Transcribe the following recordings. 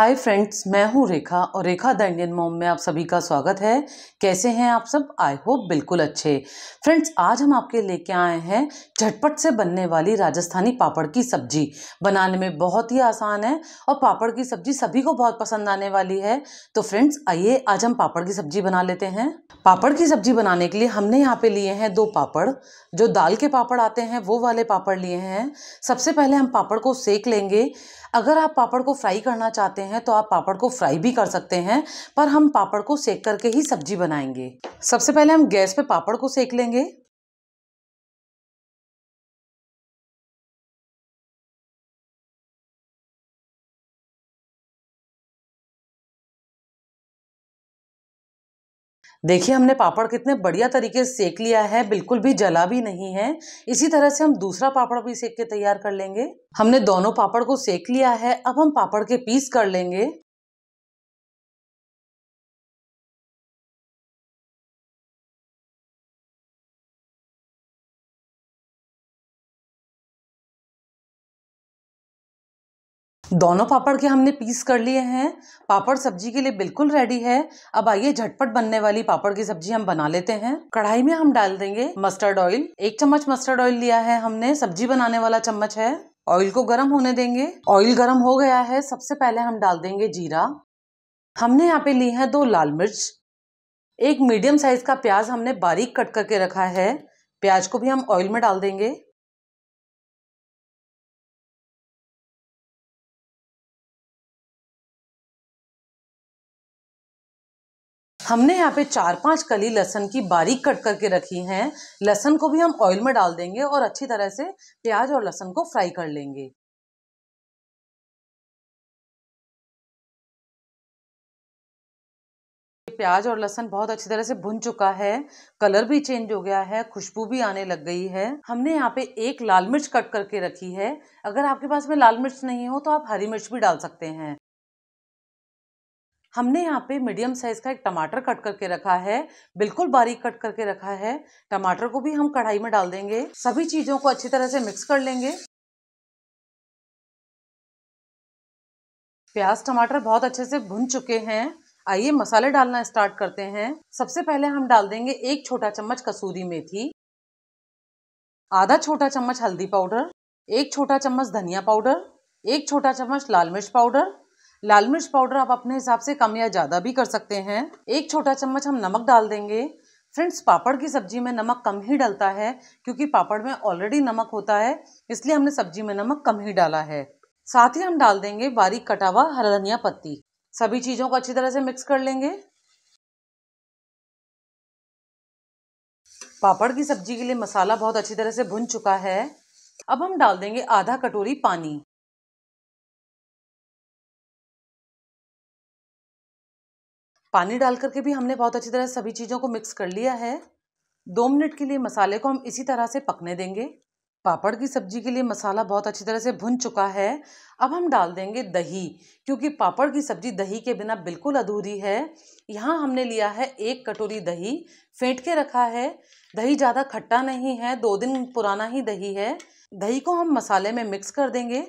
hi friends मैं हूँ रेखा और रेखा द इंडियन मोम में आप सभी का स्वागत है कैसे हैं आप सब आई होप बिल्कुल अच्छे फ्रेंड्स आज हम आपके लेके आए हैं झटपट से बनने वाली राजस्थानी पापड़ की सब्जी बनाने में बहुत ही आसान है और पापड़ की सब्जी सभी को बहुत पसंद आने वाली है तो फ्रेंड्स आइए आज हम पापड़ की सब्जी बना लेते हैं पापड़ की सब्जी बनाने के लिए हमने यहाँ पे लिए हैं दो पापड़ जो दाल के पापड़ आते हैं वो वाले पापड़ लिए हैं सबसे पहले हम पापड़ को सेक लेंगे अगर आप पापड़ को फ्राई करना चाहते हैं तो आप पापड़ को फ्राई भी कर सकते हैं पर हम पापड़ को सेक करके ही सब्जी बनाएंगे सबसे पहले हम गैस पे पापड़ को सेक लेंगे देखिए हमने पापड़ कितने बढ़िया तरीके से सेक लिया है बिल्कुल भी जला भी नहीं है इसी तरह से हम दूसरा पापड़ भी सेक के तैयार कर लेंगे हमने दोनों पापड़ को सेक लिया है अब हम पापड़ के पीस कर लेंगे दोनों पापड़ के हमने पीस कर लिए हैं पापड़ सब्जी के लिए बिल्कुल रेडी है अब आइए झटपट बनने वाली पापड़ की सब्जी हम बना लेते हैं कढ़ाई में हम डाल देंगे मस्टर्ड ऑयल एक चम्मच मस्टर्ड ऑयल लिया है हमने सब्जी बनाने वाला चम्मच है ऑयल को गर्म होने देंगे ऑयल गर्म हो गया है सबसे पहले हम डाल देंगे जीरा हमने यहाँ पे ली है दो लाल मिर्च एक मीडियम साइज का प्याज हमने बारीक कट करके रखा है प्याज को भी हम ऑयल में डाल देंगे हमने यहाँ पे चार पांच कली लहसन की बारीक कट करके रखी हैं लहसन को भी हम ऑयल में डाल देंगे और अच्छी तरह से प्याज और लहसन को फ्राई कर लेंगे प्याज और लहसन बहुत अच्छी तरह से भुन चुका है कलर भी चेंज हो गया है खुशबू भी आने लग गई है हमने यहाँ पे एक लाल मिर्च कट करके रखी है अगर आपके पास में लाल मिर्च नहीं हो तो आप हरी मिर्च भी डाल सकते हैं हमने यहाँ पे मीडियम साइज़ का एक टमाटर कट करके रखा है बिल्कुल बारीक कट करके रखा है टमाटर को भी हम कढ़ाई में डाल देंगे सभी चीज़ों को अच्छी तरह से मिक्स कर लेंगे प्याज टमाटर बहुत अच्छे से भुन चुके हैं आइए मसाले डालना स्टार्ट करते हैं सबसे पहले हम डाल देंगे एक छोटा चम्मच कसूरी मेथी आधा छोटा चम्मच हल्दी पाउडर एक छोटा चम्मच धनिया पाउडर एक छोटा चम्मच लाल मिर्च पाउडर लाल मिर्च पाउडर आप अपने हिसाब से कम या ज़्यादा भी कर सकते हैं एक छोटा चम्मच हम नमक डाल देंगे फ्रेंड्स पापड़ की सब्जी में नमक कम ही डलता है क्योंकि पापड़ में ऑलरेडी नमक होता है इसलिए हमने सब्जी में नमक कम ही डाला है साथ ही हम डाल देंगे बारीक कटा हुआ हरा धनिया पत्ती सभी चीज़ों को अच्छी तरह से मिक्स कर लेंगे पापड़ की सब्जी के लिए मसाला बहुत अच्छी तरह से भुन चुका है अब हम डाल देंगे आधा कटोरी पानी पानी डाल करके भी हमने बहुत अच्छी तरह सभी चीज़ों को मिक्स कर लिया है दो मिनट के लिए मसाले को हम इसी तरह से पकने देंगे पापड़ की सब्जी के लिए मसाला बहुत अच्छी तरह से भुन चुका है अब हम डाल देंगे दही क्योंकि पापड़ की सब्जी दही के बिना बिल्कुल अधूरी है यहाँ हमने लिया है एक कटोरी दही फेंट के रखा है दही ज़्यादा खट्टा नहीं है दो दिन पुराना ही दही है दही को हम मसाले में मिक्स कर देंगे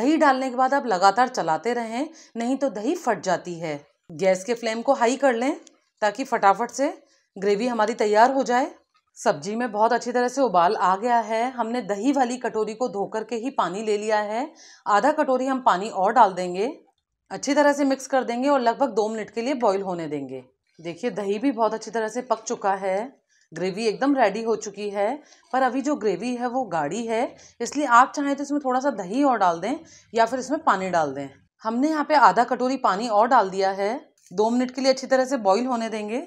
दही डालने के बाद आप लगातार चलाते रहें नहीं तो दही फट जाती है गैस के फ्लेम को हाई कर लें ताकि फटाफट से ग्रेवी हमारी तैयार हो जाए सब्जी में बहुत अच्छी तरह से उबाल आ गया है हमने दही वाली कटोरी को धोकर के ही पानी ले लिया है आधा कटोरी हम पानी और डाल देंगे अच्छी तरह से मिक्स कर देंगे और लगभग दो मिनट के लिए बॉईल होने देंगे देखिए दही भी बहुत अच्छी तरह से पक चुका है ग्रेवी एकदम रेडी हो चुकी है पर अभी जो ग्रेवी है वो गाढ़ी है इसलिए आप चाहें तो इसमें थोड़ा सा दही और डाल दें या फिर इसमें पानी डाल दें हमने यहाँ पे आधा कटोरी पानी और डाल दिया है दो मिनट के लिए अच्छी तरह से बॉईल होने देंगे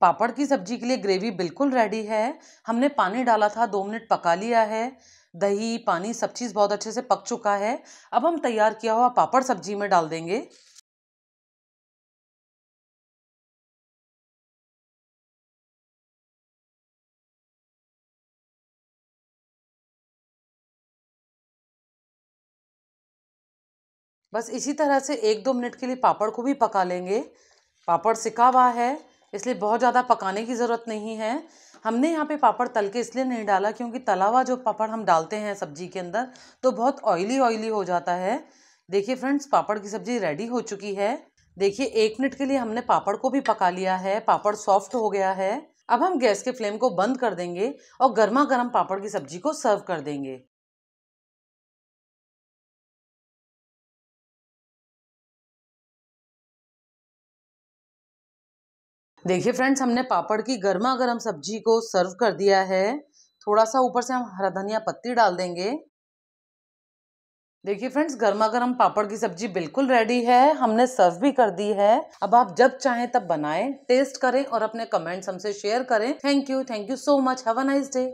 पापड़ की सब्जी के लिए ग्रेवी बिल्कुल रेडी है हमने पानी डाला था दो मिनट पका लिया है दही पानी सब चीज़ बहुत अच्छे से पक चुका है अब हम तैयार किया हुआ पापड़ सब्जी में डाल देंगे बस इसी तरह से एक दो मिनट के लिए पापड़ को भी पका लेंगे पापड़ सिका हुआ है इसलिए बहुत ज़्यादा पकाने की ज़रूरत नहीं है हमने यहाँ पे पापड़ तल के इसलिए नहीं डाला क्योंकि तला हुआ जो पापड़ हम डालते हैं सब्जी के अंदर तो बहुत ऑयली ऑयली हो जाता है देखिए फ्रेंड्स पापड़ की सब्ज़ी रेडी हो चुकी है देखिए एक मिनट के लिए हमने पापड़ को भी पका लिया है पापड़ सॉफ्ट हो गया है अब हम गैस के फ्लेम को बंद कर देंगे और गर्मा गर्म पापड़ की सब्जी को सर्व कर देंगे देखिए फ्रेंड्स हमने पापड़ की गर्मा गर्म सब्जी को सर्व कर दिया है थोड़ा सा ऊपर से हम हरा धनिया पत्ती डाल देंगे देखिए फ्रेंड्स गर्मा गर्म पापड़ की सब्जी बिल्कुल रेडी है हमने सर्व भी कर दी है अब आप जब चाहें तब बनाएं टेस्ट करें और अपने कमेंट्स हमसे शेयर करें thank you thank you so much have a nice day